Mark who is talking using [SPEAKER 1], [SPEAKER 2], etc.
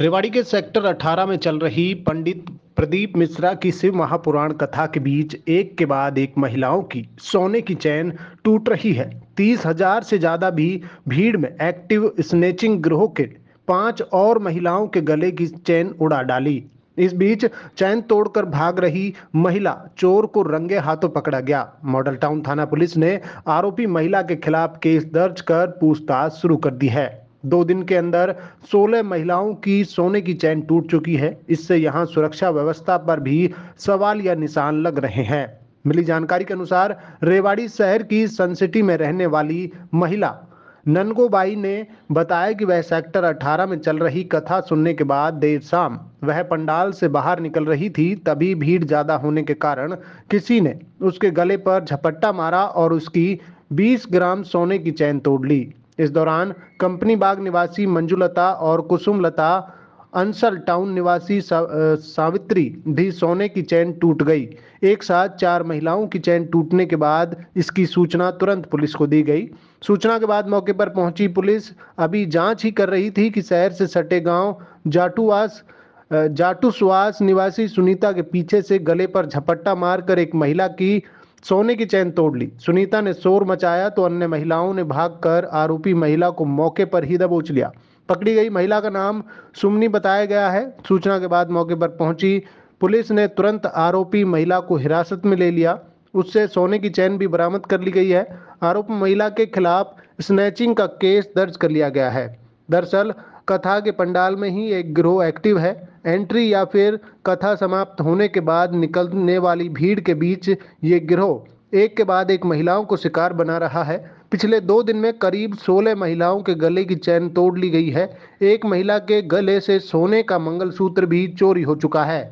[SPEAKER 1] रेवाड़ी के सेक्टर 18 में चल रही पंडित प्रदीप मिश्रा की शिव महापुराण कथा के बीच एक के बाद एक महिलाओं की सोने की चैन टूट रही है तीस हजार से ज्यादा भी भीड़ में एक्टिव स्नेचिंग ग्रोह के पांच और महिलाओं के गले की चैन उड़ा डाली इस बीच चैन तोड़कर भाग रही महिला चोर को रंगे हाथों पकड़ा गया मॉडल टाउन थाना पुलिस ने आरोपी महिला के खिलाफ केस दर्ज कर पूछताछ शुरू कर दी है दो दिन के अंदर 16 महिलाओं की सोने की चैन टूट चुकी है इससे यहां सुरक्षा व्यवस्था पर भी सवाल या निशान लग रहे हैं मिली जानकारी के अनुसार रेवाड़ी शहर की सनसिटी में रहने वाली महिला ननगोबाई ने बताया कि वह सेक्टर 18 में चल रही कथा सुनने के बाद देर शाम वह पंडाल से बाहर निकल रही थी तभी भीड़ ज्यादा होने के कारण किसी ने उसके गले पर झपट्टा मारा और उसकी 20 ग्राम सोने की चैन तोड़ ली इस दौरान कंपनी बाग निवासी मंजुलता और कुसुम लता अंसल टाउन निवासी सा, सावित्री भी सोने की चैन टूट गई एक साथ चार महिलाओं की चैन टूटने के बाद इसकी सूचना तुरंत पुलिस को दी गई सूचना के बाद मौके पर पहुंची पुलिस अभी जांच ही कर रही थी कि शहर से सटे गांव जाटुवास जाटुसवास निवासी सुनीता के पीछे से गले पर झपट्टा मारकर एक महिला की सोने की चैन तोड़ ली सुनीता ने शोर मचाया तो अन्य महिलाओं ने भागकर आरोपी महिला को मौके पर ही दबोच लिया पकड़ी गई महिला का नाम सुमनी बताया गया है सूचना के बाद मौके पर पहुंची पुलिस ने तुरंत आरोपी महिला को हिरासत में ले लिया उससे सोने की चैन भी बरामद कर ली गई है आरोप महिला के खिलाफ स्नैचिंग का केस दर्ज कर लिया गया है दरअसल कथा के पंडाल में ही एक गिरोह एक्टिव है एंट्री या फिर कथा समाप्त होने के बाद निकलने वाली भीड़ के बीच ये गिरोह एक के बाद एक महिलाओं को शिकार बना रहा है पिछले दो दिन में करीब 16 महिलाओं के गले की चैन तोड़ ली गई है एक महिला के गले से सोने का मंगलसूत्र भी चोरी हो चुका है